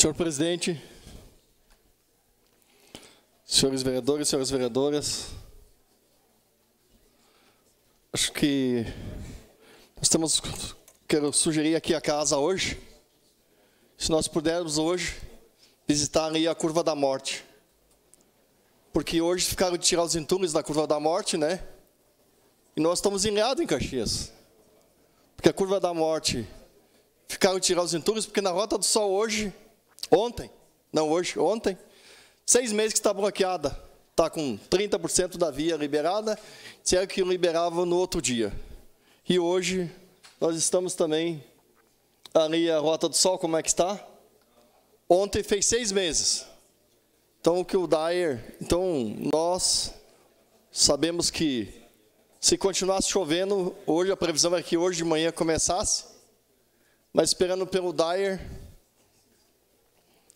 Senhor presidente, senhores vereadores, senhoras vereadoras, acho que nós temos, quero sugerir aqui a casa hoje, se nós pudermos hoje visitar aí a Curva da Morte, porque hoje ficaram de tirar os entulhos da Curva da Morte, né? E nós estamos enleados em Caxias, porque a Curva da Morte ficaram de tirar os entulhos, porque na Rota do Sol hoje Ontem, não hoje, ontem, seis meses que está bloqueada, está com 30% da via liberada, se é que liberava no outro dia. E hoje nós estamos também ali a Rota do Sol, como é que está? Ontem fez seis meses. Então o que o Dyer, então nós sabemos que se continuasse chovendo, hoje a previsão é que hoje de manhã começasse, mas esperando pelo Dyer,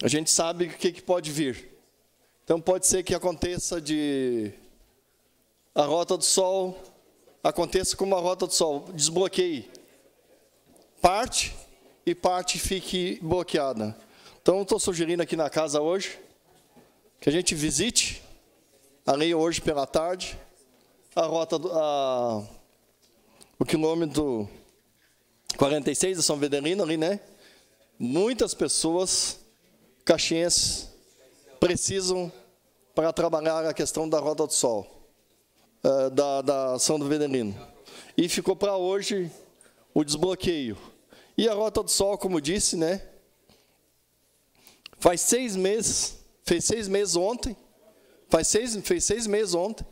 a gente sabe o que, que pode vir. Então pode ser que aconteça de a rota do sol aconteça como a rota do sol, desbloqueie parte e parte fique bloqueada. Então estou sugerindo aqui na casa hoje que a gente visite ali hoje pela tarde a rota do, a, o quilômetro 46 da São Vedelino ali, né? Muitas pessoas caxienses precisam para trabalhar a questão da Rota do Sol, eh, da, da São do Venerino. E ficou para hoje o desbloqueio. E a Rota do Sol, como disse, né? Faz seis meses, fez seis meses ontem, faz seis, fez seis meses ontem,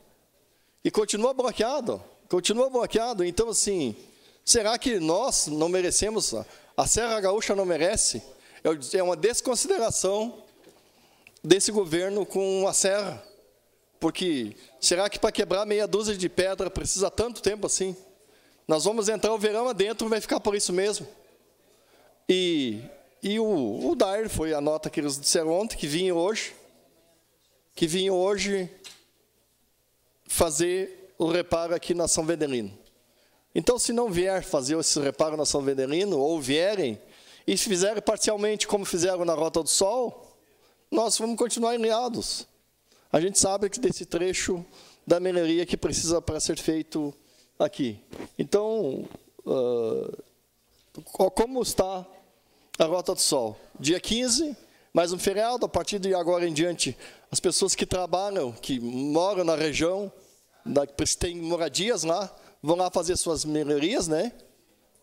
e continua bloqueado, continua bloqueado. Então, assim, será que nós não merecemos? A Serra Gaúcha não merece? é uma desconsideração desse governo com a serra. Porque será que para quebrar meia dúzia de pedra precisa tanto tempo assim? Nós vamos entrar o verão adentro e vai ficar por isso mesmo. E, e o, o Dair foi a nota que eles disseram ontem, que vinha hoje, que vinha hoje fazer o reparo aqui na São Vendelino. Então, se não vier fazer esse reparo na São Vendelino, ou vierem, e se fizerem parcialmente como fizeram na Rota do Sol, nós vamos continuar enriados. A gente sabe que desse trecho da melhoria que precisa para ser feito aqui. Então, uh, como está a Rota do Sol? Dia 15, mais um feriado, a partir de agora em diante, as pessoas que trabalham, que moram na região, que têm moradias lá, vão lá fazer suas melhorias, né?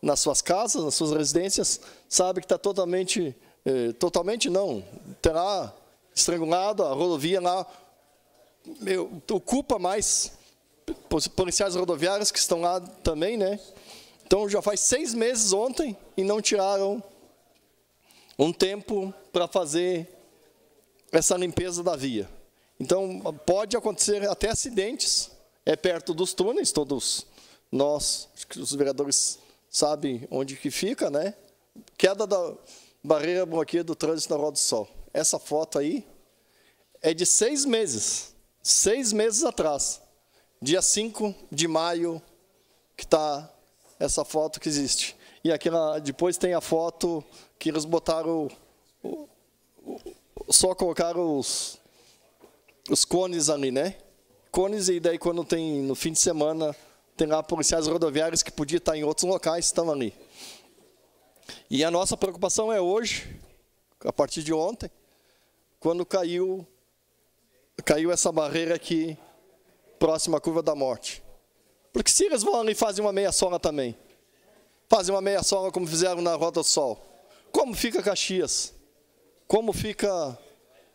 nas suas casas, nas suas residências, sabe que está totalmente, eh, totalmente não, terá estrangulado a rodovia lá, meu, ocupa mais policiais rodoviários que estão lá também, né? Então já faz seis meses ontem e não tiraram um tempo para fazer essa limpeza da via. Então pode acontecer até acidentes, é perto dos túneis, todos nós, os vereadores sabe onde que fica, né? Queda da barreira bloqueia do trânsito na Rua do Sol. Essa foto aí é de seis meses, seis meses atrás, dia 5 de maio, que está essa foto que existe. E aqui na, depois tem a foto que eles botaram, o, o, só colocaram os, os cones ali, né? Cones e daí quando tem no fim de semana tem lá policiais rodoviários que podia estar em outros locais, estão ali. E a nossa preocupação é hoje, a partir de ontem, quando caiu, caiu essa barreira aqui, próxima à curva da morte. Porque se eles vão ali e fazem uma meia sola também, fazem uma meia sola como fizeram na Rota do Sol, como fica Caxias? Como fica,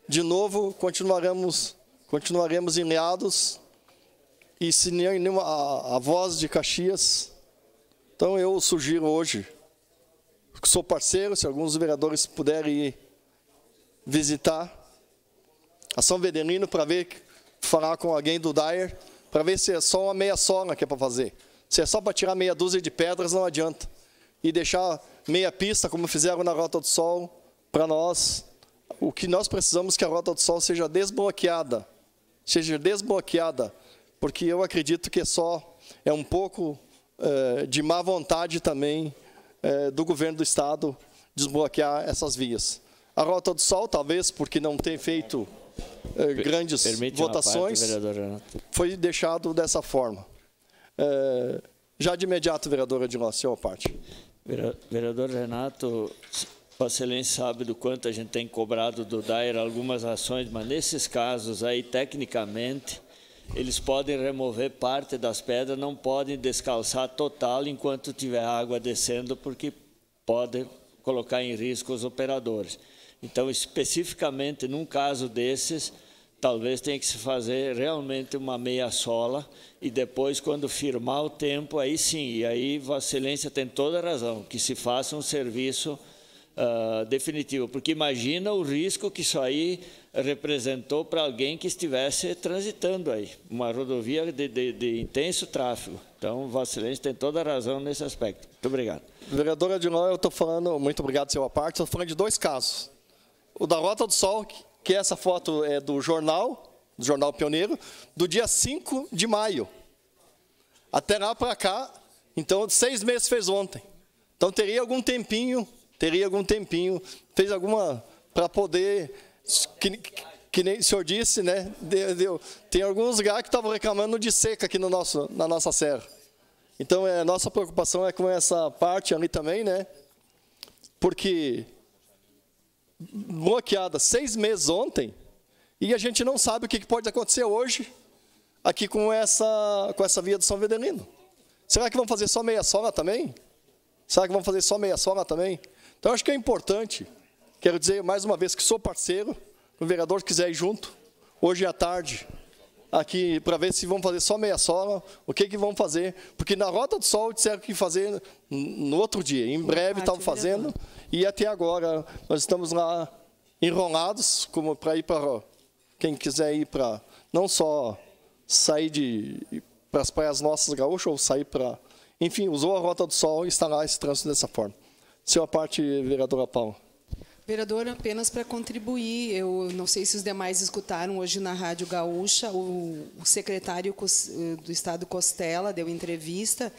de novo, continuaremos, continuaremos enleados e se nem a, a voz de Caxias. Então eu sugiro hoje, sou parceiro, se alguns vereadores puderem ir visitar a São Vedelino para ver, falar com alguém do Dyer, para ver se é só uma meia sola que é para fazer. Se é só para tirar meia dúzia de pedras, não adianta. E deixar meia pista, como fizeram na Rota do Sol, para nós. O que nós precisamos é que a Rota do Sol seja desbloqueada. Seja desbloqueada porque eu acredito que é só é um pouco é, de má vontade também é, do governo do Estado desbloquear essas vias. A Rota do Sol, talvez, porque não tem feito é, grandes Permite votações, parte, foi deixado dessa forma. É, já de imediato, vereadora de nossa, parte. Vereador Renato, Vossa Excelência sabe do quanto a gente tem cobrado do DAIR algumas ações, mas nesses casos aí, tecnicamente, eles podem remover parte das pedras, não podem descalçar total enquanto tiver água descendo, porque pode colocar em risco os operadores. Então, especificamente num caso desses, talvez tenha que se fazer realmente uma meia sola e depois, quando firmar o tempo, aí sim, e aí Vossa Excelência tem toda a razão, que se faça um serviço uh, porque imagina o risco que isso aí representou para alguém que estivesse transitando aí, uma rodovia de, de, de intenso tráfego. Então, Vossa Excelência tem toda a razão nesse aspecto. Muito obrigado. Vereadora Adilão, eu estou falando, muito obrigado, seu parte, estou falando de dois casos. O da Rota do Sol, que essa foto é do jornal, do jornal Pioneiro, do dia 5 de maio. Até lá para cá, então, seis meses fez ontem. Então, teria algum tempinho teria algum tempinho, fez alguma para poder que, que nem o senhor disse, né? Deu, deu. Tem alguns lugares que estavam reclamando de seca aqui no nosso, na nossa serra. Então, é, nossa preocupação é com essa parte ali também, né? Porque bloqueada seis meses ontem e a gente não sabe o que pode acontecer hoje aqui com essa, com essa via do São Vedelino. Será que vão fazer só meia sola também? Será que vão fazer só meia sola também? Então, acho que é importante. Quero dizer mais uma vez que sou parceiro. O vereador quiser ir junto, hoje à tarde, aqui para ver se vão fazer só meia sola, o que que vão fazer, porque na Rota do Sol disseram que fazer no outro dia, em breve estavam ah, fazendo, e até agora nós estamos lá enrolados, como para ir para, quem quiser ir para, não só sair de, para as praias nossas gaúchas, ou sair para, enfim, usou a Rota do Sol e está lá esse trânsito dessa forma. Sua é parte, vereadora Paula. Vereador, apenas para contribuir, eu não sei se os demais escutaram hoje na Rádio Gaúcha, o, secretário eh, do Estado Costela deu entrevista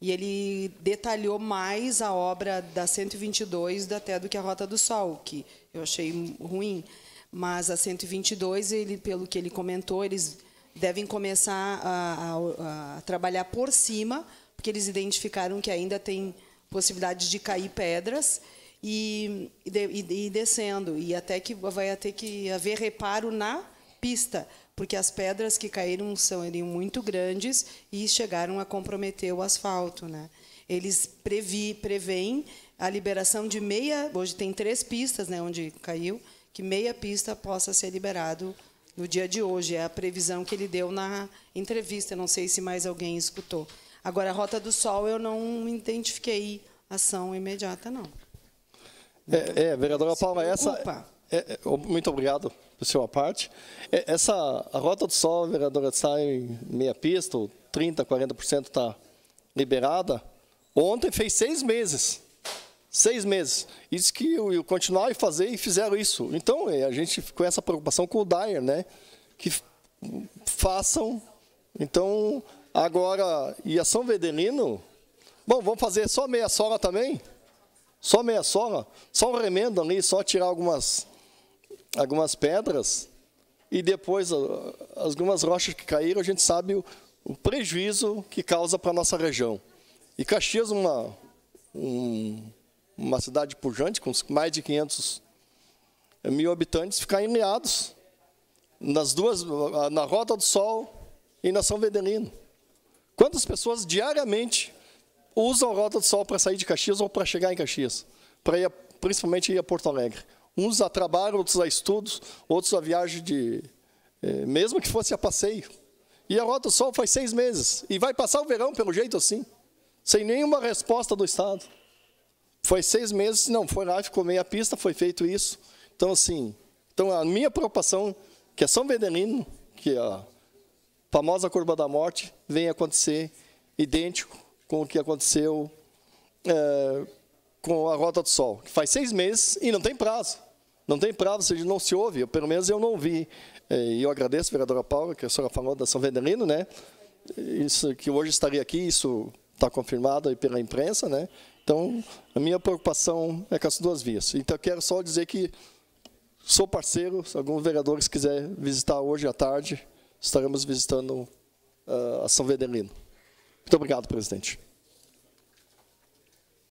e ele detalhou mais a obra da 122 até do que a Rota do Sol, que eu achei ruim. Mas a 122, ele, pelo que ele comentou, eles devem começar a, a, a trabalhar por cima, porque eles identificaram que ainda tem possibilidade de cair pedras e, e, e descendo. E até que vai ter que haver reparo na pista, porque as pedras que caíram são eram muito grandes e chegaram a comprometer o asfalto. Né? Eles previ, preveem a liberação de meia. Hoje tem três pistas né, onde caiu, que meia pista possa ser liberado no dia de hoje. É a previsão que ele deu na entrevista. Não sei se mais alguém escutou. Agora, a Rota do Sol eu não identifiquei ação imediata, não. É, é vereadora Palma, essa. É, é, oh, muito obrigado por sua parte. É, essa a Rota do Sol, vereadora, em meia pista, 30%, 40% está liberada. Ontem fez seis meses. Seis meses. Isso que eu, eu continuar e fazer e fizeram isso. Então, é, a gente ficou essa preocupação com o Dyer, né? Que façam. Então, Agora, e a São Vedelino? Bom, vamos fazer só meia sola também? Só meia sola? Só um remendo ali, só tirar algumas, algumas pedras. E depois, algumas rochas que caíram, a gente sabe o, o prejuízo que causa para a nossa região. E Caxias, uma, um, uma cidade pujante, com mais de 500 eh, mil habitantes, ficar enleados nas duas, na Rota do Sol e na São Vedelino. Quantas pessoas diariamente usam a Rota do Sol para sair de Caxias ou para chegar em Caxias? Para ir, principalmente ir a Porto Alegre. Uns a trabalho, outros a estudos, outros a viagem de. Eh, mesmo que fosse a passeio. E a Rota do Sol faz seis meses. E vai passar o verão pelo jeito assim. Sem nenhuma resposta do Estado. Foi seis meses, não, foi lá, ficou meia pista, foi feito isso. Então, assim, então a minha preocupação, que é São Vedelino, que é a famosa curva da morte vem acontecer idêntico com o que aconteceu é, com a Rota do Sol, que faz seis meses e não tem prazo. Não tem prazo, ou não se ouve, eu, pelo menos eu não vi. É, e eu agradeço, vereadora Paula, que a senhora falou da São Vendelino, né? Isso, que hoje estaria aqui, isso está confirmado aí pela imprensa, né? Então, a minha preocupação é com as duas vias. Então, eu quero só dizer que sou parceiro, se algum vereador quiser visitar hoje à tarde, estaremos visitando uh, a São Vedelino. Muito obrigado, presidente.